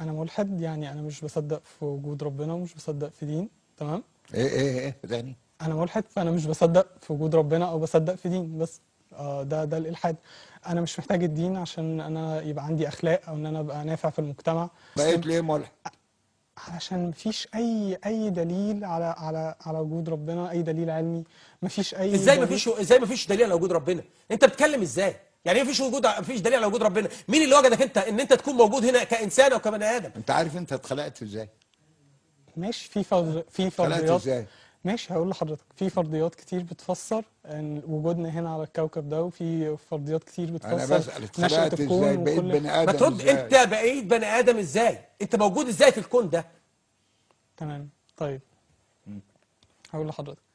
انا ملحد يعني انا مش بصدق في وجود ربنا ومش بصدق في دين تمام ايه ايه ايه تاني انا ملحد فانا مش بصدق في وجود ربنا او بصدق في دين بس آه ده ده الالحاد انا مش محتاج الدين عشان انا يبقى عندي اخلاق او ان انا ابقى نافع في المجتمع بقيت ليه ملحد علشان مفيش اي اي دليل على على على وجود ربنا اي دليل علمي مفيش اي ازاي مفيش ازاي مفيش دليل على وجود ربنا انت بتتكلم ازاي يعني ايه مفيش وجود مفيش دليل على وجود ربنا مين اللي وجدك انت ان انت تكون موجود هنا كانسان او كبني ادم انت عارف انت اتخلقت ازاي ماشي في فرض في اتخلقت فرضيات ازاي ماشي هقول لحضرتك في فرضيات كتير بتفسر ان وجودنا هنا على الكوكب ده وفي فرضيات كتير بتفسر انا بسال اتخلقت ازاي بقيت وكل بني ما ادم ترد ازاي انت بقيت بني ادم ازاي انت موجود ازاي في الكون ده تمام طيب هقول لحضرتك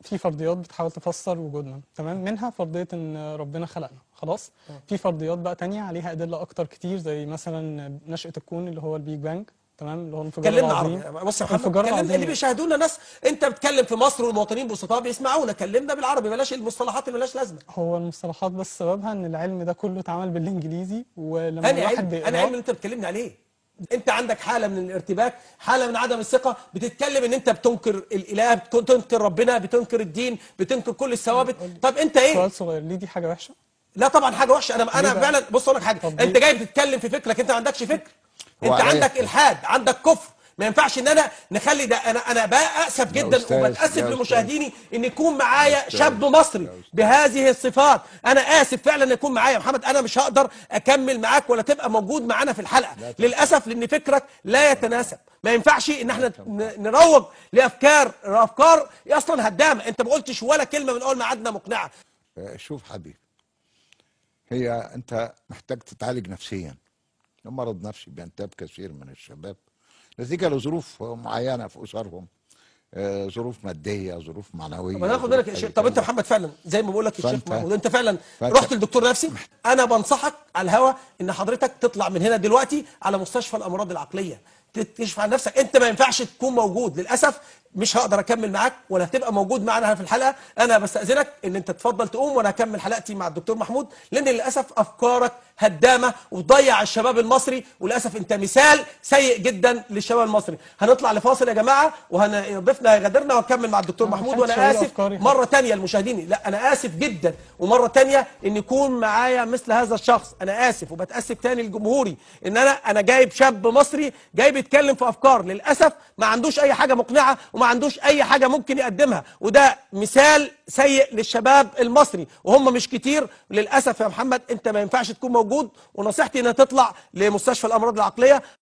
في فرضيات بتحاول تفسر وجودنا تمام منها فرضيه ان ربنا خلقنا خلاص اه. في فرضيات بقى تانية عليها ادله اكتر كتير زي مثلا نشاه الكون اللي هو البيج بانج تمام اللي هو انفجار كلمنا عربي بص يا محمد كلمنا اللي بيشاهدونا ناس انت بتتكلم في مصر والمواطنين بسطاء بيسمعونا كلمنا بالعربي بلاش المصطلحات اللي ملهاش لازمه هو المصطلحات بس سببها ان العلم ده كله اتعمل بالانجليزي ولما الواحد بيقرا انا علم اللي انت بتكلمني عليه انت عندك حاله من الارتباك حاله من عدم الثقه بتتكلم ان انت بتنكر الاله بتنكر ربنا بتنكر الدين بتنكر كل الثوابت طب انت ايه سؤال صغير ليه دي حاجه وحشه لا طبعا حاجه وحشه انا انا فعلا بص اقول لك حاجه انت جاي بتتكلم في فكرك انت ما عندكش فكر انت عندك الحاد عندك كفر ما ينفعش ان انا نخلي ده انا انا باسف جدا وبتاسف لمشاهديني ان يكون معايا شاب مصري بهذه الصفات انا اسف فعلا ان يكون معايا محمد انا مش هقدر اكمل معاك ولا تبقى موجود معانا في الحلقه للاسف لان فكرك لا يتناسب ما ينفعش ان احنا نروج لافكار افكار اصلا هدامه انت ما قلتش ولا كلمه من اول ما عدنا مقنعه شوف حبيبي هي انت محتاج تتعالج نفسيا مرض نفسي بينتاب كثير من الشباب نتيجه لظروف معينه في اسرهم آه، ظروف ماديه ظروف معنويه طب ناخد بالك يا شيخ طب انت محمد فعلا زي ما بقول لك يا شيخ محمود انت فعلا فانت رحت لدكتور نفسي انا بنصحك على الهوا ان حضرتك تطلع من هنا دلوقتي على مستشفى الامراض العقليه تكشف عن نفسك انت ما ينفعش تكون موجود للاسف مش هقدر اكمل معاك ولا هتبقى موجود معانا في الحلقه انا بستاذنك ان انت تفضل تقوم وانا هكمل حلقتي مع الدكتور محمود لان للاسف افكارك هدامه وتضيع الشباب المصري وللاسف انت مثال سيء جدا للشباب المصري هنطلع لفاصل يا جماعه وهنضيفنا هيغادرنا وهكمل مع الدكتور محمود وانا اسف مره ثانيه المشاهدين لا انا اسف جدا ومره ثانيه ان يكون معايا مثل هذا الشخص انا اسف وبتاسف ثاني لجمهوري ان انا انا جايب شاب مصري جاي بيتكلم في افكار للاسف ما عندوش اي حاجه مقنعه وما عندوش اي حاجه ممكن يقدمها وده مثال سيء للشباب المصري وهم مش كتير للاسف يا محمد انت ما ينفعش تكون موجود ونصيحتي انها تطلع لمستشفى الامراض العقليه